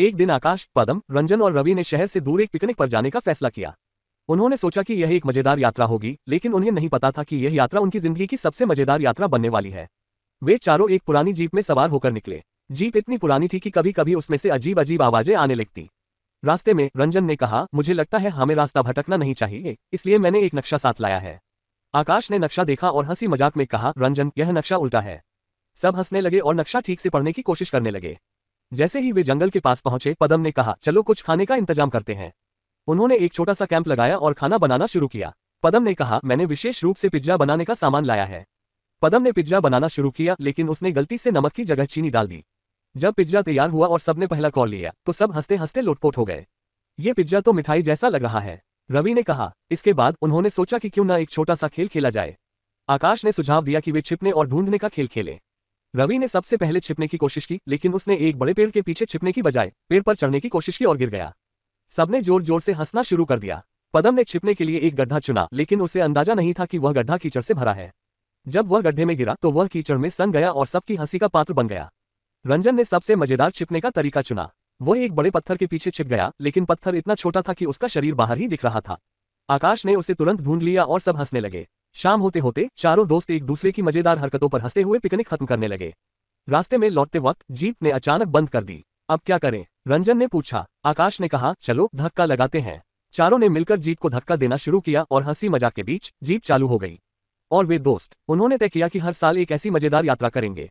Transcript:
एक दिन आकाश पदम रंजन और रवि ने शहर से दूर एक पिकनिक पर जाने का फैसला किया उन्होंने सोचा कि यह एक मजेदार यात्रा होगी लेकिन उन्हें नहीं पता था कि यह यात्रा उनकी जिंदगी की सबसे मजेदार यात्रा बनने वाली है वे चारों एक पुरानी जीप में सवार होकर निकले जीप इतनी पुरानी थी कि कभी कभी उसमें से अजीब अजीब आवाजें आने लगती रास्ते में रंजन ने कहा मुझे लगता है हमें रास्ता भटकना नहीं चाहिए इसलिए मैंने एक नक्शा साथ लाया है आकाश ने नक्शा देखा और हंसी मजाक में कहा रंजन यह नक्शा उल्टा है सब हंसने लगे और नक्शा ठीक से पढ़ने की कोशिश करने लगे जैसे ही वे जंगल के पास पहुंचे पदम ने कहा चलो कुछ खाने का इंतजाम करते हैं उन्होंने एक छोटा सा कैंप लगाया और खाना बनाना शुरू किया पदम ने कहा मैंने विशेष रूप से पिज्जा बनाने का सामान लाया है पदम ने पिज्जा बनाना शुरू किया लेकिन उसने गलती से नमक की जगह चीनी डाल दी जब पिज्जा तैयार हुआ और सबने पहला कॉल लिया तो सब हंसते हंसते लोटपोट हो गए ये पिज्जा तो मिठाई जैसा लग रहा है रवि ने कहा इसके बाद उन्होंने सोचा कि क्यों न एक छोटा सा खेल खेला जाए आकाश ने सुझाव दिया कि वे छिपने और ढूंढने का खेल खेलें रवि ने सबसे पहले छिपने की कोशिश की लेकिन उसने एक बड़े पेड़ के पीछे छिपने की बजाय पेड़ पर चढ़ने की कोशिश की और गिर गया सबने जोर जोर से हंसना शुरू कर दिया पदम ने छिपने के लिए एक गड्ढा चुना लेकिन उसे अंदाजा नहीं था कि वह गड्ढा कीचड़ से भरा है जब वह गड्ढे में गिरा तो वह कीचड़ में सन गया और सबकी हंसी का पात्र बन गया रंजन ने सबसे मजेदार छिपने का तरीका चुना वह एक बड़े पत्थर के पीछे छिप गया लेकिन पत्थर इतना छोटा था कि उसका शरीर बाहर ही दिख रहा था आकाश ने उसे तुरंत ढूंढ लिया और सब हंसने लगे शाम होते होते चारों दोस्त एक दूसरे की मजेदार हरकतों पर हंसते हुए पिकनिक खत्म करने लगे रास्ते में लौटते वक्त जीप ने अचानक बंद कर दी अब क्या करें रंजन ने पूछा आकाश ने कहा चलो धक्का लगाते हैं चारों ने मिलकर जीप को धक्का देना शुरू किया और हंसी मजाक के बीच जीप चालू हो गई और वे दोस्त उन्होंने तय किया कि हर साल एक ऐसी मजेदार यात्रा करेंगे